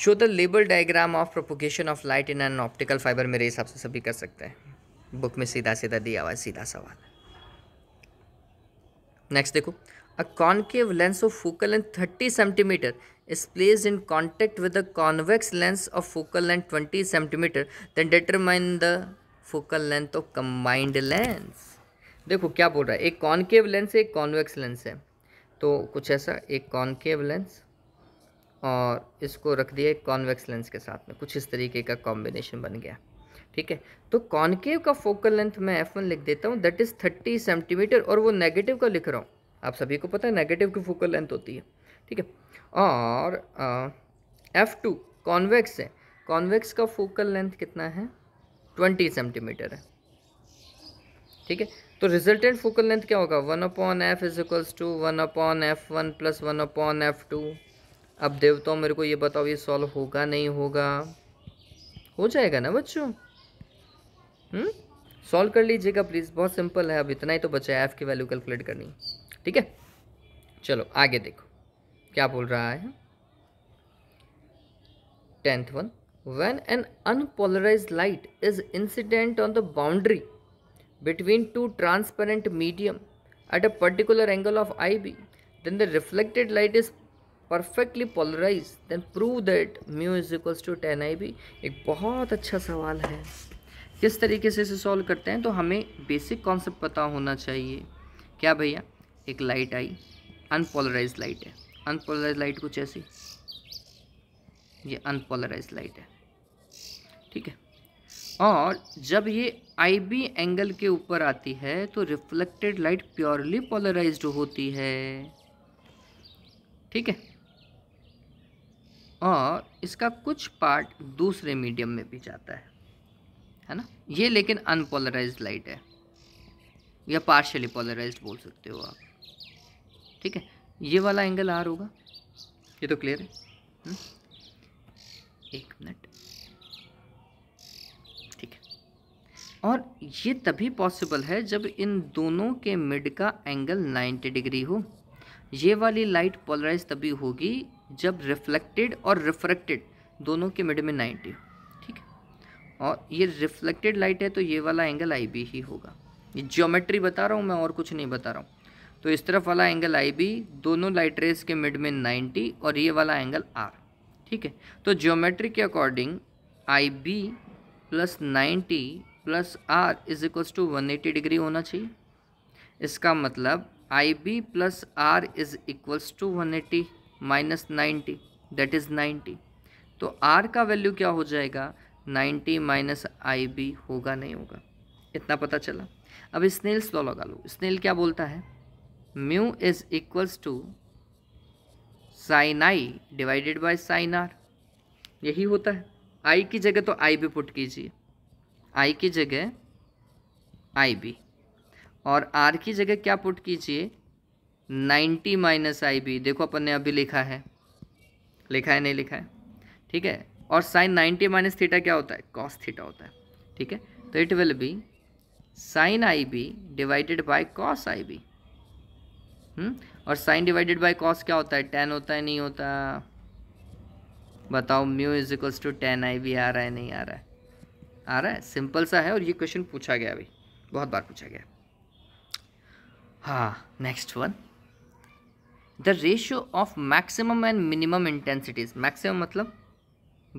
show the label diagram of propagation of light in an optical fibre मेरे हिसाब से सभी कर सकते हैं बुक में सीधा सीधा दिया हुआ है सीधा सवाल नेक्स्ट देखो A concave lens of focal length 30 cm is placed in contact with a convex lens of focal length 20 cm, then determine the focal length of combined lens. देखो क्या बोल रहा है एक कॉनकेव लेंस है एक कॉन्वेक्स लेंस है तो कुछ ऐसा एक कॉनकेव लेंस और इसको रख दिया एक कॉन्वेक्स लेंस के साथ में कुछ इस तरीके का कॉम्बिनेशन बन गया ठीक है तो कॉनकेव का फोकल लेंथ मैं एफ वन लिख देता हूँ दैट इज़ थर्टी सेंटीमीटर और वो नेगेटिव का लिख रहा हूँ आप सभी को पता है नेगेटिव की फोकल लेंथ होती है ठीक है और एफ़ टू कॉन्वेक्स है कॉन्वेक्स का फोकल लेंथ कितना है ट्वेंटी सेंटीमीटर है ठीक है तो रिजल्टेंट फोकल लेंथ क्या होगा one upon F is equals to one upon F one plus one upon F two अब देवताओं मेरे को ये बताओ ये सॉल्व होगा नहीं होगा हो जाएगा ना बच्चों सॉल्व हम्म? कर लीजिएगा प्लीज़ बहुत सिंपल है अब इतना ही तो बचा है एफ़ की वैल्यू कैलकुलेट करनी ठीक है चलो आगे देखो क्या बोल रहा है tenth one when an unpolarised light is incident on the boundary between two transparent medium at a particular angle of I B then the reflected light is perfectly polarised then prove that mu is equals to tan I B एक बहुत अच्छा सवाल है किस तरीके से इसे solve करते हैं तो हमें बेसिक कॉन्सेप्ट पता होना चाहिए क्या भैया एक लाइट आई अनपोलराइज लाइट है अनपोलराइज लाइट कुछ ऐसी ये अनपोलराइज लाइट है ठीक है और जब ये आई बी एंगल के ऊपर आती है तो रिफ्लेक्टेड लाइट प्योरली पोलराइज होती है ठीक है और इसका कुछ पार्ट दूसरे मीडियम में भी जाता है है ना ये लेकिन अनपोलराइज लाइट है या पार्शली पोलराइज बोल सकते हो आप ठीक है ये वाला एंगल आर होगा ये तो क्लियर है हम्म। एक मिनट ठीक है और ये तभी पॉसिबल है जब इन दोनों के मिड का एंगल 90 डिग्री हो ये वाली लाइट पोलराइज तभी होगी जब रिफ्लेक्टेड और रिफ्रेक्टेड दोनों के मिड में 90 हो ठीक है और ये रिफ्लेक्टेड लाइट है तो ये वाला एंगल आई ही होगा ये ज्योमेट्री बता रहा हूँ मैं और कुछ नहीं बता रहा हूँ तो इस तरफ वाला एंगल आई बी दोनों लाइट रेस के मिड में 90 और ये वाला एंगल आर ठीक है तो ज्योमेट्री के according I B plus ninety plus R is equals to one eighty degree होना चाहिए इसका मतलब I B plus R is equals to one eighty minus ninety that is ninety तो आर का वैल्यू क्या हो जाएगा नाइन्टी माइनस आई B होगा नहीं होगा इतना पता चला अब स्नेल्स लॉ लगा लो स्नेल क्या बोलता है mu is equals to sine I divided by sine R यही होता है आई की जगह तो आई भी पुट कीजिए आई की जगह आई बी और आर की जगह क्या पुट कीजिए नाइन्टी माइनस आई बी देखो अपन ने अभी लिखा है लिखा है नहीं लिखा है ठीक है और साइन नाइन्टी माइनस थीटा क्या होता है कॉस थीटा होता है ठीक है तो it will be sine I B divided by cos I B हुँ? हम्म? और साइन डिवाइडेड बाय कॉस क्या होता है टेन होता है नहीं होता बताओ mu is equals to tan I भी आ रहा है नहीं आ रहा है आ रहा है सिंपल सा है और ये क्वेश्चन पूछा गया अभी बहुत बार पूछा गया हाँ next one the ratio of maximum and minimum intensities maximum मतलब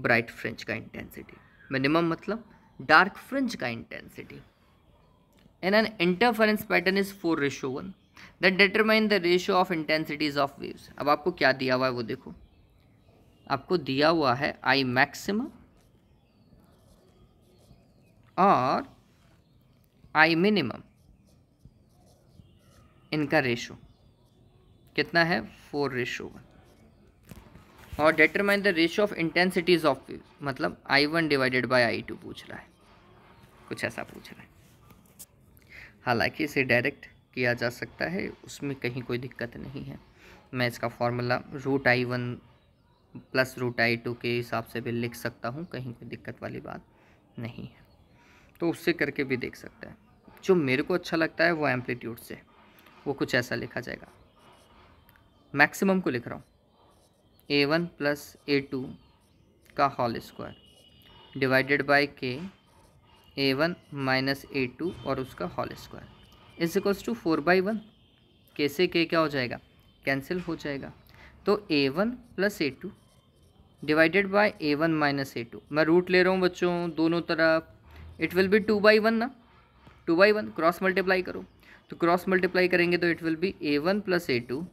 ब्राइट फ्रिंज का इंटेंसिटी मिनिमम मतलब डार्क फ्रिंज का intensity and an interference pattern is four ratio one that determine the ratio of intensities of waves अब आपको क्या दिया हुआ है वो देखो आपको दिया हुआ है आई मैक्सिमम और आई मिनिमम इनका रेशो कितना है फोर रेशो वन और determine the ratio of intensities of waves मतलब I one divided by I two पूछ रहा है कुछ ऐसा पूछ रहा है हालांकि इसे डायरेक्ट किया जा सकता है उसमें कहीं कोई दिक्कत नहीं है मैं इसका formula root I one plus root I two के हिसाब से भी लिख सकता हूँ कहीं कोई दिक्कत वाली बात नहीं है तो उससे करके भी देख सकता है जो मेरे को अच्छा लगता है वो एम्पलीट्यूड से वो कुछ ऐसा लिखा जाएगा मैक्सिमम को लिख रहा हूँ A one plus A two का whole square divided by K A one minus A two और उसका whole square is equals to four by one K से के क्या हो जाएगा कैंसिल हो जाएगा तो A one plus A two divided by A one minus A two मैं रूट ले रहा हूँ बच्चों दोनों तरफ it will be two by one ना two by one cross multiply करो तो क्रॉस मल्टीप्लाई करेंगे तो it will be A one plus A two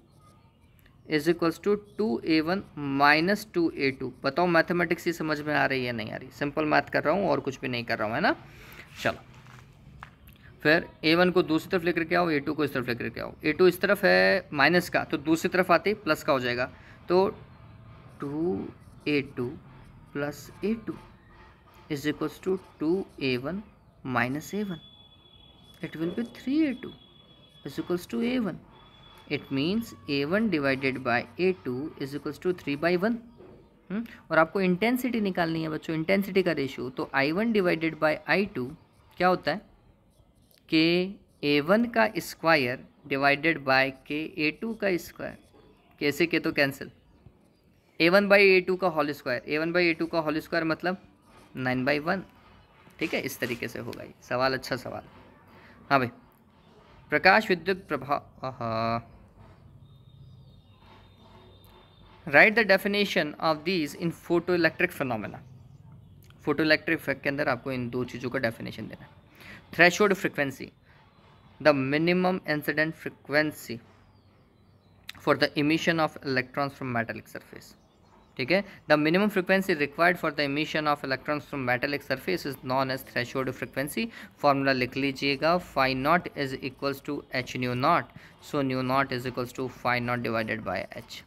is equals to two A one minus two A two बताओ mathematics ही समझ में आ रही है नहीं आ रही सिंपल मैथ कर रहा हूँ और कुछ भी नहीं कर रहा हूँ है ना चलो फिर ए वन को दूसरी तरफ लेकर के आओ ए टू को इस तरफ लेकर के आओ ए टू इस तरफ है माइनस का तो दूसरी तरफ आते ही प्लस का हो जाएगा तो two A two plus A two is equals to two A one minus A one it will A two is 3a2 two A one it means A one divided by A two is to to three by one और आपको intensity निकालनी है बच्चों intensity का ratio तो I one divided by I two क्या होता है के ए वन का square divided by K A two का स्क्वायर कैसे के तो cancel A one by A two का whole square A one by A two का होल स्क्वायर मतलब नाइन बाई वन ठीक है इस तरीके से होगा ये सवाल अच्छा सवाल हाँ भाई प्रकाश विद्युत प्रभाव write the definition of these in photoelectric phenomena photoelectric effect के अंदर आपको इन दो चीज़ों का डेफिनेशन देना है threshold frequency the minimum incident frequency for the emission of electrons from metallic surface ठीक है the minimum frequency required for the emission of electrons from metallic surface is known as threshold frequency formula लिख लीजिएगा phi naught is equals to H nu naught so nu naught is equals to phi naught divided by H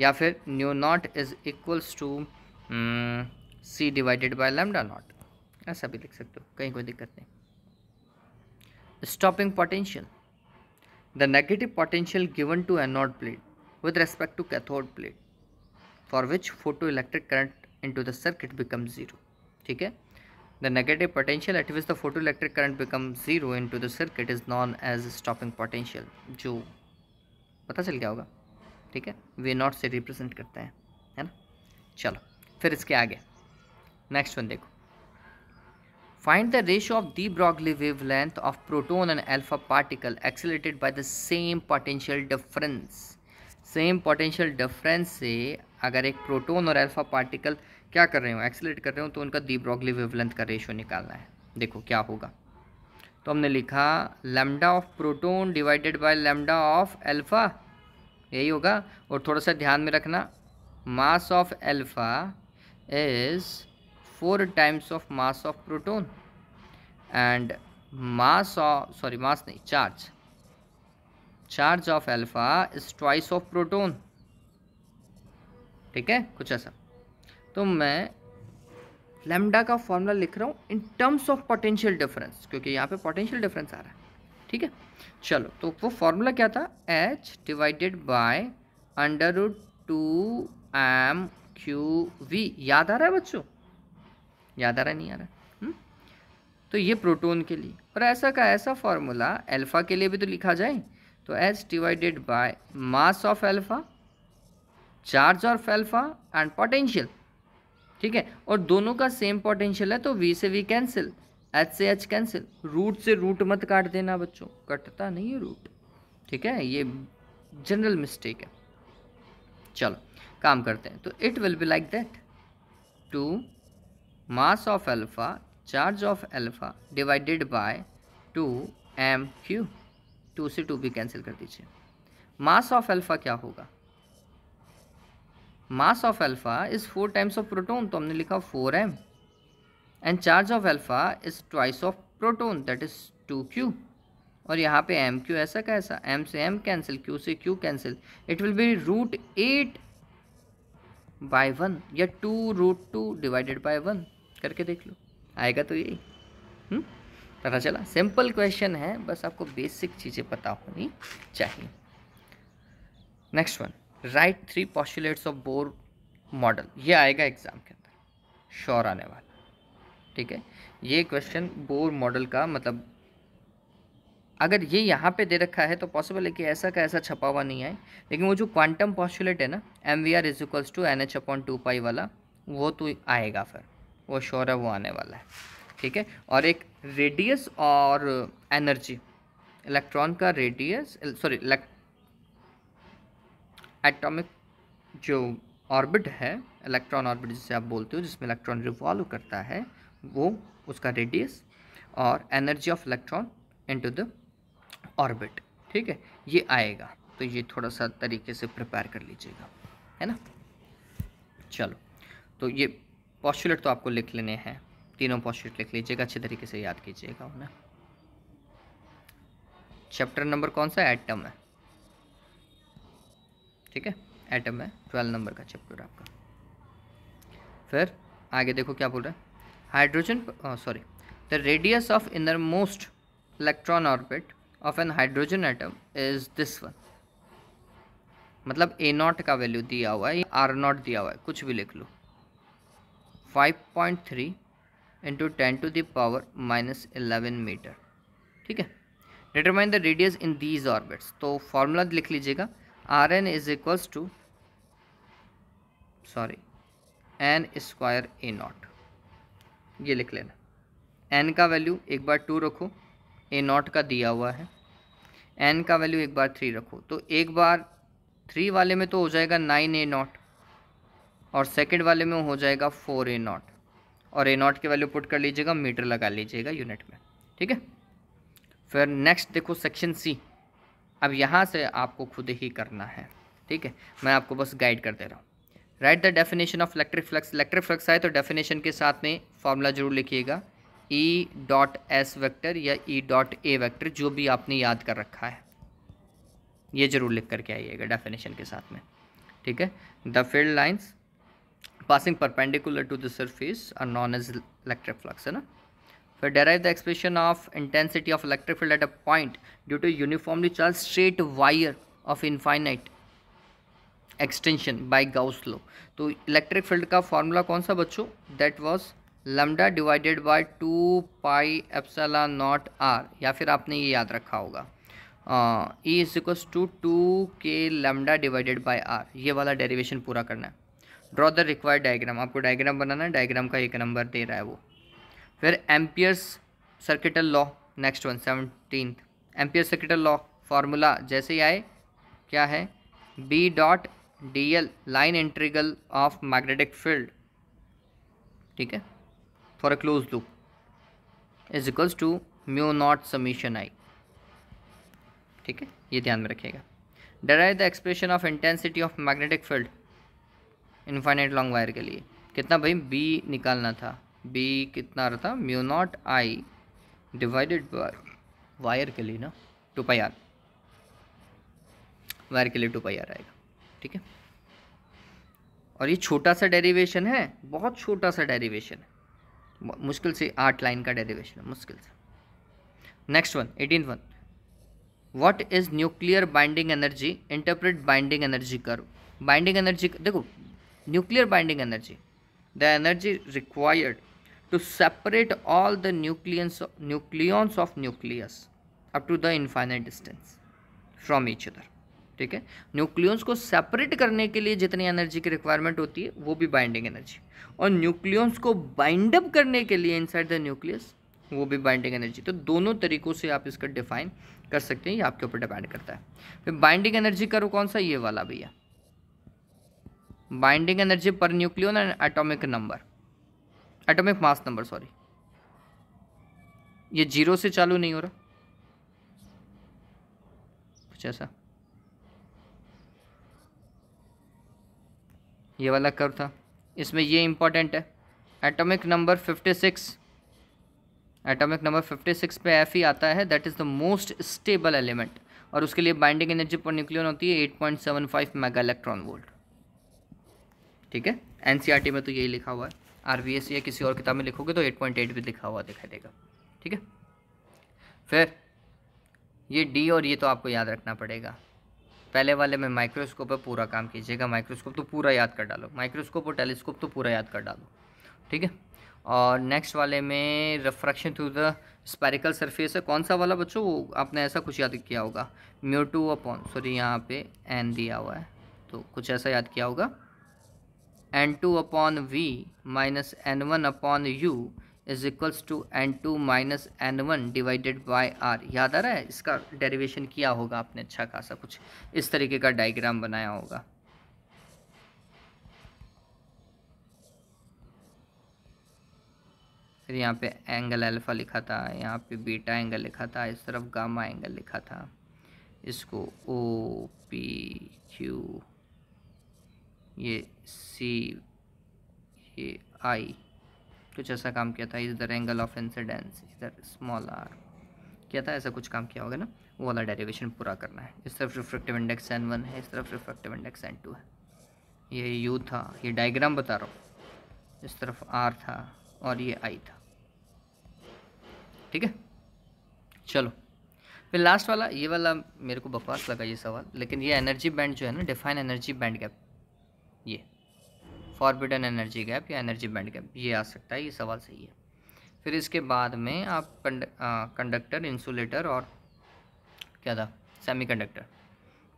या फिर nu naught is equals to C divided by lambda not ऐसा भी लिख सकते हो कहीं कोई दिक्कत नहीं stopping potential. The negative potential given to anode plate with respect to cathode plate for which photoelectric current into the circuit becomes zero. ठीक hai The negative potential at which the photoelectric current becomes zero into the circuit is known as stopping potential. जो पता चल गया होगा ठीक hai way not se represent करते हैं hai na chalo fir iske aage next one dekho find the ratio of the Broglie wavelength of proton and alpha particle accelerated by the same potential difference same potential difference से अगर एक proton और alpha particle क्या कर रहे हो excel at कर रहे हो तो उनका दी ब्रॉगली लेंथ का रेशो निकालना है देखो क्या होगा तो हमने लिखा lambda of proton divided by lambda of alpha यही होगा और थोड़ा सा ध्यान में रखना mass of alpha is four times of mass of proton and mass sorry mass नहीं charge charge of alpha alpha twice of proton ठीक है कुछ ऐसा तो मैं लेमडा का फॉर्मूला लिख रहा हूँ in terms of potential difference क्योंकि यहाँ पे पोटेंशियल डिफरेंस आ रहा है ठीक है चलो तो वो फॉर्मूला क्या था H divided by under two M Q V याद आ रहा है बच्चों याद आ रहा नहीं आ रहा हम्म? तो ये प्रोटोन के लिए और ऐसा का ऐसा फॉर्मूला अल्फ़ा के लिए भी तो लिखा जाए तो S divided by mass of alpha charge of alpha and potential ठीक है और दोनों का सेम पोटेंशियल है तो वी से वी कैंसिल एच से एच कैंसिल रूट से रूट मत काट देना बच्चों कटता नहीं है रूट ठीक है ये जनरल मिस्टेक है चलो काम करते हैं तो it will be like that two mass of alpha charge of alpha divided by two M Q two से टू भी कैंसिल कर दीजिए मास ऑफ अल्फा क्या होगा mass of alpha is four times of proton तो हमने लिखा four M and charge of alpha is twice of proton that is two Q और यहाँ पे एम क्यू ऐसा क्या ऐसा एम से एम कैंसिल क्यू से Q cancel it will be root eight by one या two root two divided by one करके देख लो आएगा तो यही हम्म? पता चला सिंपल क्वेश्चन है बस आपको बेसिक चीज़ें पता होनी चाहिए next one write three postulates of Bohr model ये आएगा एग्ज़ाम के अंदर श्योर आने वाला ठीक है ये क्वेश्चन बोर मॉडल का मतलब अगर ये यहाँ पे दे रखा है तो पॉसिबल है कि ऐसा का ऐसा छपा हुआ नहीं आए लेकिन वो जो क्वांटम पॉस्टुलेट है ना M V R is equals to N H upon two pi वाला वो तो आएगा फिर वो शोर है वो आने वाला है ठीक है और एक रेडियस और एनर्जी इलेक्ट्रॉन का रेडियस सॉरी एटॉमिक जो ऑर्बिट है इलेक्ट्रॉन ऑर्बिट जिसे आप बोलते हो जिसमें इलेक्ट्रॉन रिवॉल्व करता है वो उसका रेडियस और energy of electron into the orbit ठीक है ये आएगा तो ये थोड़ा सा तरीके से प्रिपेयर कर लीजिएगा है ना चलो तो ये पॉस्टुलेट तो आपको लिख लेने हैं तीनों पॉस्टुलेट लिख लीजिएगा अच्छे तरीके से याद कीजिएगा उन्हें चैप्टर नंबर कौन सा एटम है ठीक है एटम है ट्वेल्व नंबर का चैप्टर आपका फिर आगे देखो क्या बोल रहा है hydrogen sorry the radius of inner most electron orbit of an hydrogen atom is this one मतलब ए नॉट का वैल्यू दिया हुआ है आर नॉट दिया हुआ है कुछ भी लिख लो five point three into ten to power minus eleven metre ठीक है determine the radius in these orbits तो फॉर्मूला लिख लीजिएगा R N is equals to sorry N square A naught ये लिख लेना एन का वैल्यू एक बार टू रखो ए नॉट का दिया हुआ है एन का वैल्यू एक बार थ्री रखो तो एक बार थ्री वाले में तो हो जाएगा नाइन ए नॉट और सेकेंड वाले में हो जाएगा फोर ए नॉट और ए नॉट की वैल्यू पुट कर लीजिएगा मीटर लगा लीजिएगा यूनिट में ठीक है फिर नेक्स्ट देखो सेक्शन सी अब यहाँ से आपको खुद ही करना है ठीक है मैं आपको बस गाइड कर दे रहा हूँ write the definition of electric flux electric flux आए तो डेफिनेशन के साथ में फॉर्मूला जरूर लिखिएगा ई डॉट एस वैक्टर या ई डॉट ए वैक्टर जो भी आपने याद कर रखा है ये जरूर लिख करके आइएगा डेफिनेशन के साथ में ठीक है the field lines passing perpendicular to the surface are known as electric flux है ना फिर derive the expression of intensity of electric field at a point due to uniformly charge straight wire of infinite extension by Gauss law तो electric field का formula कौन सा बच्चों that was lambda divided by two pi epsilon naught R या फिर आपने ये याद रखा होगा E is equals to two K lambda divided by are ये वाला डेरिवेशन पूरा करना है ड्रॉ द रिक्वायर्ड डायग्राम आपको डायग्राम बनाना है डायग्राम का एक नंबर दे रहा है वो फिर Ampere's circuital law next one seventeen Ampere circuital law formula जैसे ही आए क्या है B dot D L line integral of magnetic field ठीक है for a close loop is equals to mu naught summation I ठीक है ये ध्यान में रखिएगा derive the expression of intensity of magnetic field infinite long wire के लिए कितना भाई बी निकालना था बी कितना आ रहा था mu naught I divided by wire के लिए ना टू पाई आर वायर के लिए टू पाई आर आएगा ठीक है और ये छोटा सा डेरिवेशन है बहुत छोटा सा डेरिवेशन है मुश्किल से आठ लाइन का डेरिवेशन है मुश्किल से next one eighteen one what is nuclear binding energy interpret binding energy curve binding energy देखो nuclear binding energy the energy required to separate all the nucleons nucleons of nucleus up to the infinite distance from each other ठीक है nucleons को separate करने के लिए जितनी energy की requirement होती है वो भी बाइंडिंग एनर्जी और न्यूक्लियंस को बाइंड अप करने के लिए इनसाइड द न्यूक्लियस वो भी बाइंडिंग एनर्जी तो दोनों तरीकों से आप इसका डिफाइन कर सकते हैं ये आपके ऊपर डिपेंड करता है फिर बाइंडिंग एनर्जी करो कौन सा ये वाला भैया binding energy per nucleon and atomic number atomic mass number sorry ये जीरो से चालू नहीं हो रहा कुछ ऐसा ये वाला कर्व था इसमें ये इंपॉर्टेंट है atomic number fifty six atomic number fifty six पे एफ ही आता है that is the most stable element और उसके लिए बाइंडिंग एनर्जी पर न्यूक्लियन होती है eight point seven five mega electron volt ठीक है एन e में तो यही लिखा हुआ है आर e या किसी और किताब में लिखोगे तो एट पॉइंट एट भी लिखा हुआ दिखाई देगा ठीक है फिर ये डी और ये तो आपको याद रखना पड़ेगा पहले वाले में माइक्रोस्कोप है पूरा काम कीजिएगा माइक्रोस्कोप तो पूरा याद कर डालो माइक्रोस्कोप और टेलीस्कोप तो पूरा याद कर डालो ठीक है और नेक्स्ट वाले में refraction through the spherical surface है कौन सा वाला बच्चों वो आपने ऐसा कुछ याद किया होगा म्यूटू अपॉन सॉरी यहाँ पे एन दिया हुआ है तो कुछ ऐसा याद किया होगा N two upon V minus N one upon U is equals to N two minus N one divided by R याद आ रहा है इसका डेरिवेशन किया होगा आपने अच्छा खासा कुछ इस तरीके का डायग्राम बनाया होगा फिर यहाँ पे एंगल अल्फा लिखा था यहाँ पे बीटा एंगल लिखा था इस तरफ गामा एंगल लिखा था इसको ओ पी क्यू ये सी ये आई कुछ ऐसा काम किया था इधर एंगल ऑफ इंसिडेंस इधर स्मॉल आर किया था ऐसा कुछ काम किया होगा ना वो वाला डेरिवेशन पूरा करना है इस तरफ रिफ्रेक्टिव इंडेक्स एन वन है इस तरफ रिफ्रेक्टिव इंडेक्स एन टू है ये यू था ये डायग्राम बता रहा हूँ इस तरफ आर था और ये आई था ठीक है चलो फिर लास्ट वाला ये वाला मेरे को बकवास लगा ये सवाल लेकिन ये एनर्जी बैंड जो है ना डिफाइन एनर्जी बैंड गैप ये फॉरबिडन एनर्जी गैप या एनर्जी बैंड गैप ये आ सकता है ये सवाल सही है फिर इसके बाद में आप कंडक्टर इंसुलेटर और क्या था सेमीकंडक्टर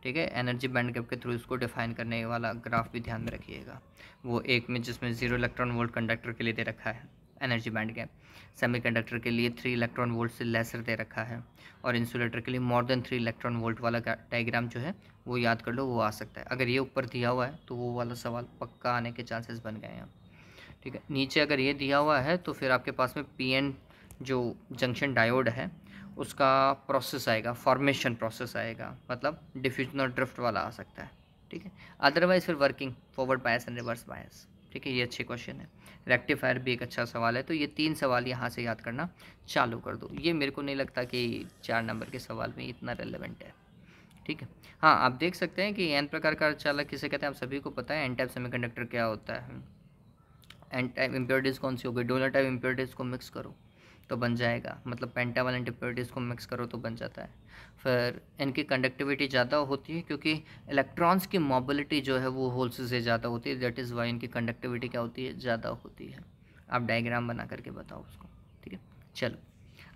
ठीक है एनर्जी बैंड गैप के थ्रू इसको डिफाइन करने वाला ग्राफ भी ध्यान में रखिएगा वो एक में जिसमें जीरो इलेक्ट्रॉन वोल्ट कंडक्टर के लिए दे रखा है एनर्जी बैंड गैप सेमीकंडक्टर के लिए थ्री इलेक्ट्रॉन वोल्ट से लेसर दे रखा है और इंसुलेटर के लिए more than three electron volt वाला डायग्राम जो है वो याद कर लो वो आ सकता है अगर ये ऊपर दिया हुआ है तो वो वाला सवाल पक्का आने के चांसेस बन गए हैं ठीक है नीचे अगर ये दिया हुआ है तो फिर आपके पास में पी एन जो जंक्शन डायोड है उसका प्रोसेस आएगा फॉर्मेशन प्रोसेस आएगा मतलब डिफ्यूजन और ड्रिफ्ट वाला आ सकता है ठीक है अदरवाइज फिर working forward bias and reverse bias ठीक है ये अच्छे क्वेश्चन है रेक्टिफायर भी एक अच्छा सवाल है तो ये तीन सवाल यहाँ से याद करना चालू कर दो ये मेरे को नहीं लगता कि चार नंबर के सवाल में इतना रेलिवेंट है ठीक है हाँ आप देख सकते हैं कि एन प्रकार का चालक किसे कहते हैं आप सभी को पता है एन टाइप सेमीकंडक्टर क्या होता है एन टाइप इम्प्योरिटीज़ कौन सी होगी डोनर टाइप इम्प्योरिटीज़ को मिक्स करो तो बन जाएगा मतलब पेंटा वाले इम्प्योरिटीज़ को मिक्स करो तो बन जाता है फिर इनकी कंडक्टिविटी ज़्यादा होती है क्योंकि इलेक्ट्रॉन्स की मोबिलिटी जो है वो होल्स से ज़्यादा होती है दैट इज़ वाई इनकी कंडक्टिविटी क्या होती है ज़्यादा होती है आप डायग्राम बना करके बताओ उसको ठीक है चलो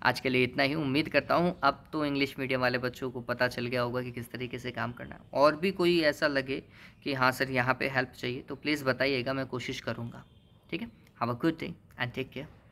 आज के लिए इतना ही उम्मीद करता हूँ अब तो इंग्लिश मीडियम वाले बच्चों को पता चल गया होगा कि किस तरीके से काम करना है और भी कोई ऐसा लगे कि हाँ सर यहाँ पर हेल्प चाहिए तो प्लीज़ बताइएगा मैं कोशिश करूँगा ठीक है have a good day and take care